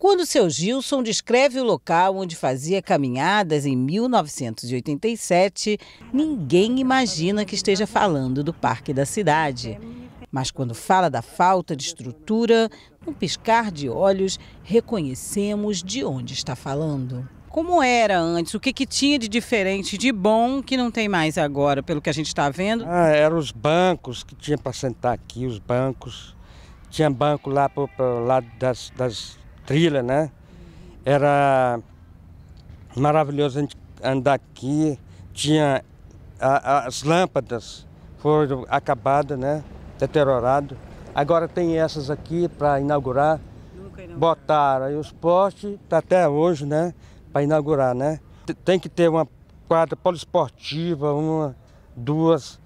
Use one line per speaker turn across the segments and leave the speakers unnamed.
Quando seu Gilson descreve o local onde fazia caminhadas em 1987, ninguém imagina que esteja falando do Parque da Cidade. Mas quando fala da falta de estrutura, num piscar de olhos, reconhecemos de onde está falando. Como era antes? O que, que tinha de diferente, de bom, que não tem mais agora, pelo que a gente está vendo? Ah, eram os bancos que tinha
para sentar aqui, os bancos. Tinha banco lá para o lado das, das trilha, né? Era maravilhoso a gente andar aqui, tinha a, a, as lâmpadas foram acabadas, né? Deteriorado. Agora tem essas aqui para inaugurar. inaugurar. Botaram aí os postes, tá até hoje, né? Para inaugurar, né? Tem que ter uma quadra poliesportiva, uma, duas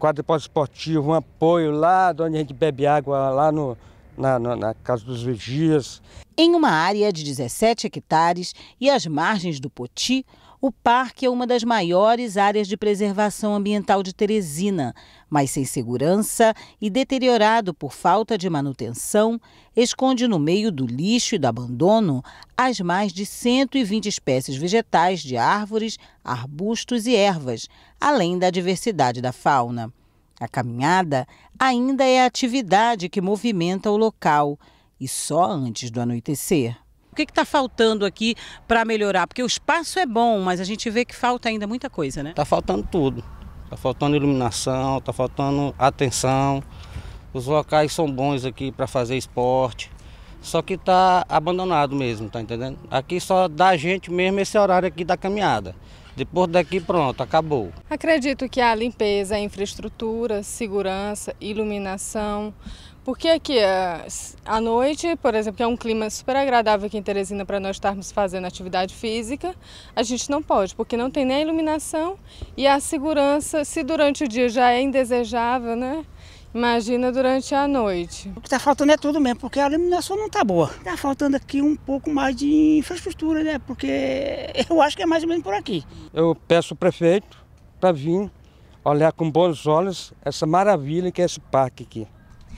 quadra poliesportiva, um
apoio lá de onde a gente bebe água, lá no, na, na, na Casa dos Vigias. Em uma área de 17 hectares e às margens do Poti, o parque é uma das maiores áreas de preservação ambiental de Teresina, mas sem segurança e deteriorado por falta de manutenção, esconde no meio do lixo e do abandono as mais de 120 espécies vegetais de árvores, arbustos e ervas, além da diversidade da fauna. A caminhada ainda é a atividade que movimenta o local e só antes do anoitecer. O que está faltando aqui para melhorar? Porque o espaço é bom, mas a gente vê que falta
ainda muita coisa, né? Está faltando tudo. Está faltando iluminação, está faltando atenção. Os locais são bons aqui para fazer esporte. Só que está abandonado mesmo, tá entendendo? Aqui só dá gente mesmo esse horário aqui da caminhada. Depois daqui, pronto, acabou.
Acredito que a limpeza, a infraestrutura, segurança, iluminação. Porque aqui, eh, à noite, por exemplo, que é um clima super agradável aqui em Teresina para nós estarmos fazendo atividade física, a gente não pode, porque não tem nem a iluminação e a segurança, se durante o dia já é indesejável, né? Imagina durante a noite. O
que está faltando é tudo mesmo, porque a iluminação não está boa. Está faltando aqui um pouco mais de infraestrutura, né? Porque eu acho que é mais ou menos por aqui. Eu peço ao prefeito para vir olhar com bons olhos essa maravilha que é esse parque aqui.